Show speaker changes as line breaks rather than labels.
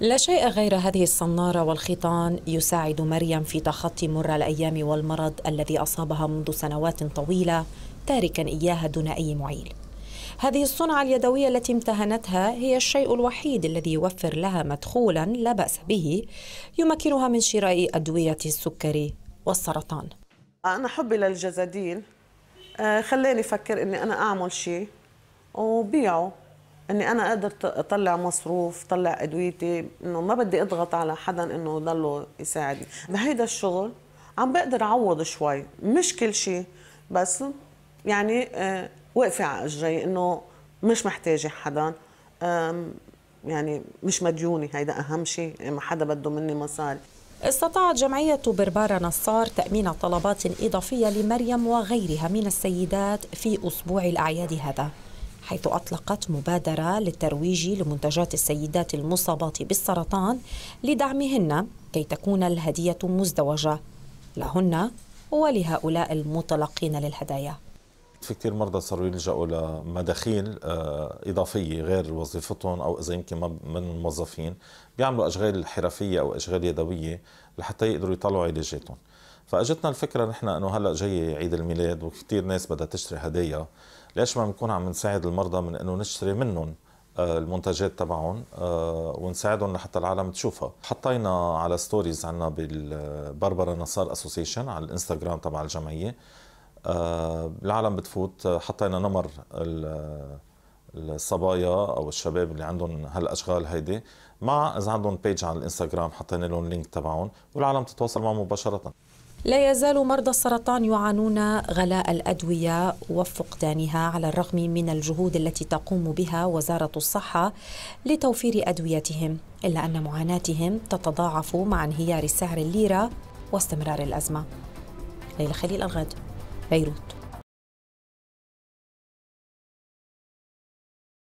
لا شيء غير هذه الصنارة والخيطان يساعد مريم في تخطي مر الأيام والمرض الذي أصابها منذ سنوات طويلة تاركا إياها دون أي معيل هذه الصنعة اليدوية التي امتهنتها هي الشيء الوحيد الذي يوفر لها مدخولا لا بأس به يمكنها من شراء أدوية السكري والسرطان
أنا حبي للجزادين آه، خلاني أفكر إني أنا أعمل شيء وبيعه اني انا اقدر اطلع مصروف طلع ادويتي انه ما بدي اضغط على حدا انه ضله يساعدني بهيدا الشغل عم بقدر اعوض شوي مش كل شيء بس يعني آه واقفه على اجري انه مش محتاجه حدا يعني مش مديوني هيدا اهم شيء ما حدا بده مني مصاري
استطاعت جمعية بربارة نصار تأمين طلبات إضافية لمريم وغيرها من السيدات في أسبوع الأعياد هذا حيث أطلقت مبادرة للترويج لمنتجات السيدات المصابات بالسرطان لدعمهن كي تكون الهدية مزدوجة لهن ولهؤلاء المتلقين للهدايا
في كثير مرضى صاروا يلجأوا لمداخيل آه، إضافية غير وظيفتهم أو إذا يمكن من موظفين بيعملوا أشغال حرفية أو أشغال يدوية لحتى يقدروا يطلعوا علاجاتهم فاجتنا الفكره نحن انه هلا جاي عيد الميلاد وكثير ناس بدها تشتري هدايا ليش ما بنكون عم نساعد المرضى من انه نشتري منهم آه، المنتجات تبعهم آه، ونساعدهم لحتى العالم تشوفها حطينا على ستوريز عنا بالباربرا نصار اسوسيشن على الانستغرام تبع الجمعيه آه، العالم بتفوت آه، حطينا نمر آه، الصبايا او الشباب اللي عندهم هالاشغال هيدي مع اذا عندهم بيج على الانستغرام حطينا لهم لينك تبعهم والعالم تتواصل معهم مباشره
لا يزال مرضى السرطان يعانون غلاء الادويه وفقدانها على الرغم من الجهود التي تقوم بها وزاره الصحه لتوفير ادويتهم الا ان معاناتهم تتضاعف مع انهيار سعر الليره واستمرار الازمه
ليلى خليل الغد بيروت